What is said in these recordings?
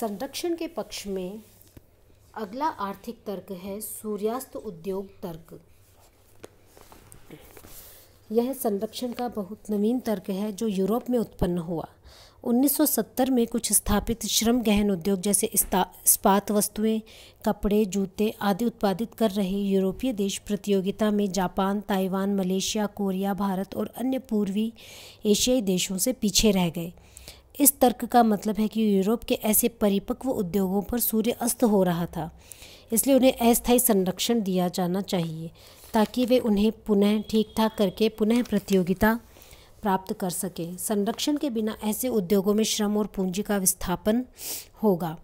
संरक्षण के पक्ष में अगला आर्थिक तर्क है सूर्यास्त उद्योग तर्क यह संरक्षण का बहुत नवीन तर्क है जो यूरोप में उत्पन्न हुआ 1970 में कुछ स्थापित श्रम गहन उद्योग जैसे इस्पात वस्तुएं, कपड़े जूते आदि उत्पादित कर रहे यूरोपीय देश प्रतियोगिता में Japan Taiwan Malaysia Korea Bharat और अन्य पूर्वी एशियाई देशों से पीछे रह गए इस तर्क का मतलब है कि यूरोप के ऐसे परिपक्व उद्योगों पर सूर्य अस्त हो रहा था इसलिए उन्हें अस्थायी संरक्षण दिया जाना चाहिए ताकि वे उन्हें पुनः ठीक ठाक करके पुनः प्रतियोगिता प्राप्त कर सकें संरक्षण के बिना ऐसे उद्योगों में श्रम और पूंजी का विस्थापन होगा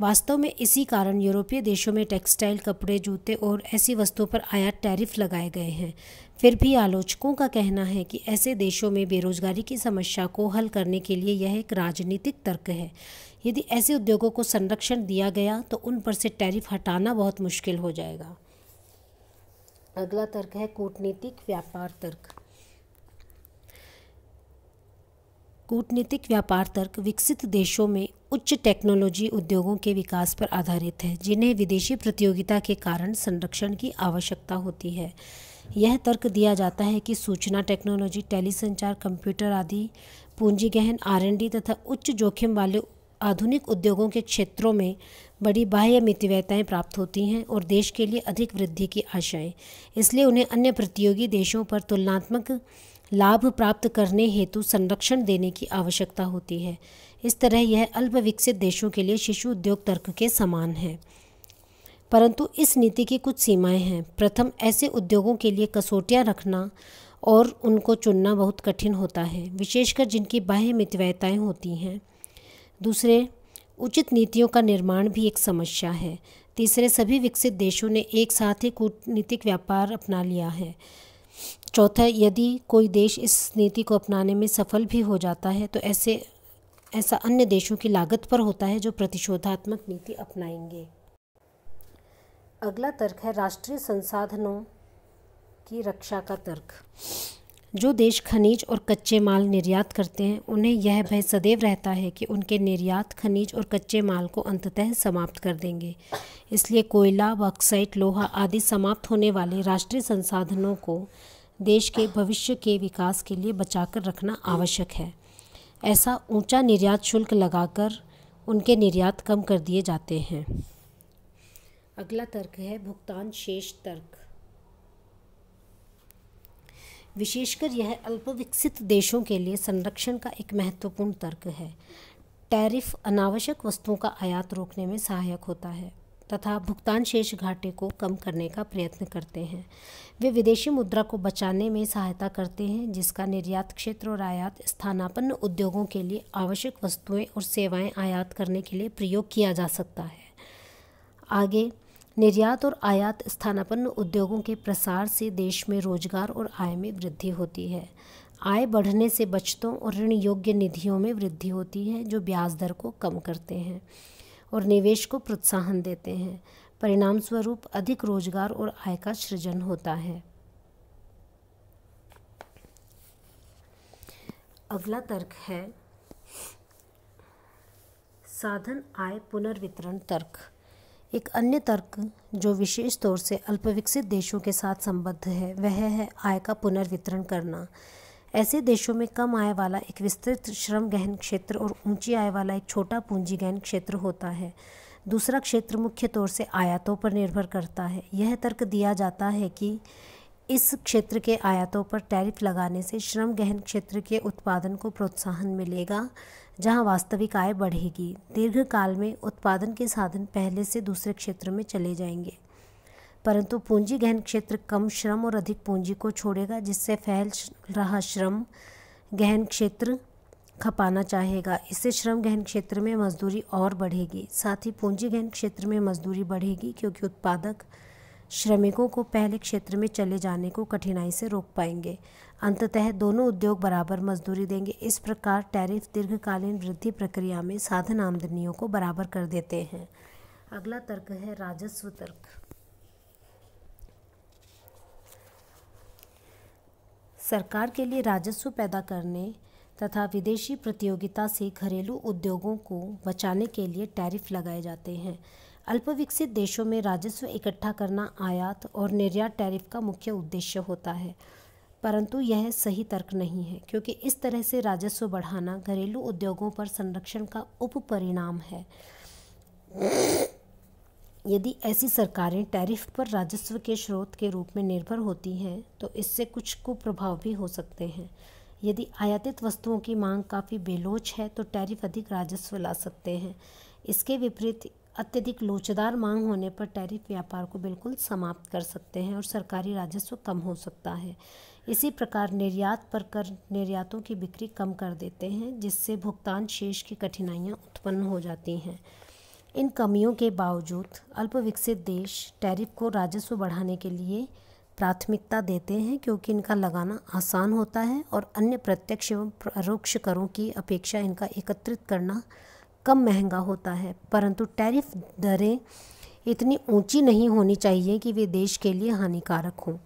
वास्तव में इसी कारण यूरोपीय देशों में टेक्सटाइल कपड़े जूते और ऐसी वस्तुओं पर आयात टैरिफ लगाए गए हैं फिर भी आलोचकों का कहना है कि ऐसे देशों में बेरोजगारी की समस्या को हल करने के लिए यह एक राजनीतिक तर्क है यदि ऐसे उद्योगों को संरक्षण दिया गया तो उन पर से टैरिफ हटाना बहुत मुश्किल हो जाएगा अगला तर्क है कूटनीतिक व्यापार तर्क कूटनीतिक व्यापार तर्क विकसित देशों में उच्च टेक्नोलॉजी उद्योगों के विकास पर आधारित है जिन्हें विदेशी प्रतियोगिता के कारण संरक्षण की आवश्यकता होती है यह तर्क दिया जाता है कि सूचना टेक्नोलॉजी टेलीसंचार कंप्यूटर आदि पूंजी गहन आर तथा उच्च जोखिम वाले आधुनिक उद्योगों के क्षेत्रों में बड़ी बाह्य मितव्यताएँ प्राप्त होती हैं और देश के लिए अधिक वृद्धि की आशाएं इसलिए उन्हें अन्य प्रतियोगी देशों पर तुलनात्मक लाभ प्राप्त करने हेतु संरक्षण देने की आवश्यकता होती है इस तरह यह अल्पविकसित देशों के लिए शिशु उद्योग तर्क के समान है परंतु इस नीति की कुछ सीमाएं हैं प्रथम ऐसे उद्योगों के लिए कसौटियाँ रखना और उनको चुनना बहुत कठिन होता है विशेषकर जिनकी बाह्य मितव्ययताएँ होती हैं दूसरे उचित नीतियों का निर्माण भी एक समस्या है तीसरे सभी विकसित देशों ने एक साथ ही कूटनीतिक व्यापार अपना लिया है चौथा यदि कोई देश इस नीति को अपनाने में सफल भी हो जाता है तो ऐसे ऐसा अन्य देशों की लागत पर होता है जो प्रतिशोधात्मक नीति अपनाएंगे अगला तर्क है राष्ट्रीय संसाधनों की रक्षा का तर्क जो देश खनिज और कच्चे माल निर्यात करते हैं उन्हें यह भय सदैव रहता है कि उनके निर्यात खनिज और कच्चे माल को अंततः समाप्त कर देंगे इसलिए कोयला बॉक्साइट लोहा आदि समाप्त होने वाले राष्ट्रीय संसाधनों को देश के भविष्य के विकास के लिए बचाकर रखना आवश्यक है ऐसा ऊंचा निर्यात शुल्क लगाकर उनके निर्यात कम कर दिए जाते हैं अगला तर्क है भुगतान शेष तर्क विशेषकर यह अल्पविकसित देशों के लिए संरक्षण का एक महत्वपूर्ण तर्क है टैरिफ अनावश्यक वस्तुओं का आयात रोकने में सहायक होता है तथा भुगतान शेष घाटे को कम करने का प्रयत्न करते हैं वे विदेशी मुद्रा को बचाने में सहायता करते हैं जिसका निर्यात क्षेत्र और आयात स्थानापन्न उद्योगों के लिए आवश्यक वस्तुएं और सेवाएं आयात करने के लिए प्रयोग किया जा सकता है आगे निर्यात और आयात स्थानापन्न उद्योगों के प्रसार से देश में रोजगार और आय में वृद्धि होती है आय बढ़ने से बचतों और ऋण योग्य निधियों में वृद्धि होती है जो ब्याज दर को कम करते हैं और निवेश को प्रोत्साहन देते हैं परिणाम स्वरूप अधिक रोजगार और आय का सृजन होता है अगला तर्क है साधन आय पुनर्वितरण तर्क एक अन्य तर्क जो विशेष तौर से अल्पविकसित देशों के साथ संबद्ध है वह है आय का पुनर्वितरण करना ऐसे देशों में कम आय वाला एक विस्तृत श्रम गहन क्षेत्र और ऊंची आय वाला एक छोटा पूंजी गहन क्षेत्र होता है दूसरा क्षेत्र मुख्य तौर से आयातों पर निर्भर करता है यह तर्क दिया जाता है कि इस क्षेत्र के आयातों पर टैरिफ लगाने से श्रम गहन क्षेत्र के उत्पादन को प्रोत्साहन मिलेगा जहां वास्तविक आय बढ़ेगी दीर्घकाल में उत्पादन के साधन पहले से दूसरे क्षेत्र में चले जाएंगे परंतु पूंजी गहन क्षेत्र कम श्रम और अधिक पूंजी को छोड़ेगा जिससे फैल रहा श्रम गहन क्षेत्र खपाना चाहेगा इससे श्रम गहन क्षेत्र में मजदूरी और बढ़ेगी साथ ही पूंजी गहन क्षेत्र में मजदूरी बढ़ेगी क्योंकि उत्पादक श्रमिकों को पहले क्षेत्र में चले जाने को कठिनाई से रोक पाएंगे अंततः दोनों उद्योग बराबर मजदूरी देंगे इस प्रकार टैरिफ दीर्घकालीन वृद्धि प्रक्रिया में साधन आमदनियों को बराबर कर देते हैं अगला तर्क है राजस्व तर्क सरकार के लिए राजस्व पैदा करने तथा विदेशी प्रतियोगिता से घरेलू उद्योगों को बचाने के लिए टैरिफ लगाए जाते हैं अल्पविकसित देशों में राजस्व इकट्ठा करना आयात और निर्यात टैरिफ का मुख्य उद्देश्य होता है परंतु यह सही तर्क नहीं है क्योंकि इस तरह से राजस्व बढ़ाना घरेलू उद्योगों पर संरक्षण का उपपरिणाम है यदि ऐसी सरकारें टैरिफ पर राजस्व के स्रोत के रूप में निर्भर होती हैं तो इससे कुछ कुप्रभाव भी हो सकते हैं यदि आयातित वस्तुओं की मांग काफ़ी बेलोच है तो टैरिफ अधिक राजस्व ला सकते हैं इसके विपरीत अत्यधिक लोचदार मांग होने पर टैरिफ व्यापार को बिल्कुल समाप्त कर सकते हैं और सरकारी राजस्व कम हो सकता है इसी प्रकार निर्यात पर कर निर्यातों की बिक्री कम कर देते हैं जिससे भुगतान शेष की कठिनाइयाँ उत्पन्न हो जाती हैं इन कमियों के बावजूद अल्पविकसित देश टैरिफ को राजस्व बढ़ाने के लिए प्राथमिकता देते हैं क्योंकि इनका लगाना आसान होता है और अन्य प्रत्यक्ष एवं परोक्ष करों की अपेक्षा इनका एकत्रित करना कम महंगा होता है परंतु टैरिफ दरें इतनी ऊंची नहीं होनी चाहिए कि वे देश के लिए हानिकारक हों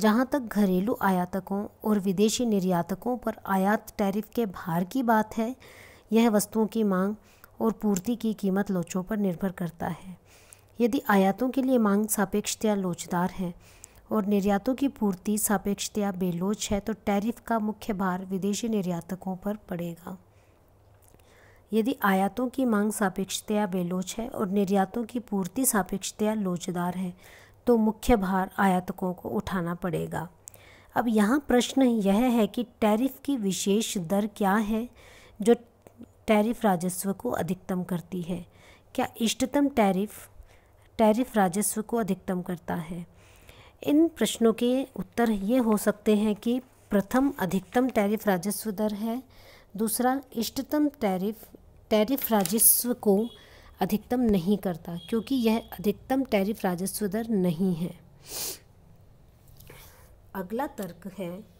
जहां तक घरेलू आयातकों और विदेशी निर्यातकों पर आयात टैरिफ के भार की बात है यह वस्तुओं की मांग और पूर्ति की कीमत लोचों पर निर्भर करता है यदि आयातों के लिए मांग सापेक्षतया लोचदार है और निर्यातों की पूर्ति सापेक्षतया बेलोच है तो टैरिफ का मुख्य भार विदेशी निर्यातकों पर पड़ेगा यदि आयातों की मांग सापेक्षतया बेलोच है और निर्यातों की पूर्ति सापेक्षतया लोचदार है तो मुख्य भार आयातकों को उठाना पड़ेगा अब यहाँ प्रश्न यह है कि टैरिफ की विशेष दर क्या है जो टैरिफ राजस्व को अधिकतम करती है क्या इष्टतम टैरिफ टैरिफ राजस्व को अधिकतम करता है इन प्रश्नों के उत्तर ये हो सकते हैं कि प्रथम अधिकतम टैरिफ राजस्व दर है दूसरा इष्टतम टैरिफ टैरिफ राजस्व को अधिकतम नहीं करता क्योंकि यह अधिकतम टैरिफ राजस्व दर नहीं है अगला तर्क है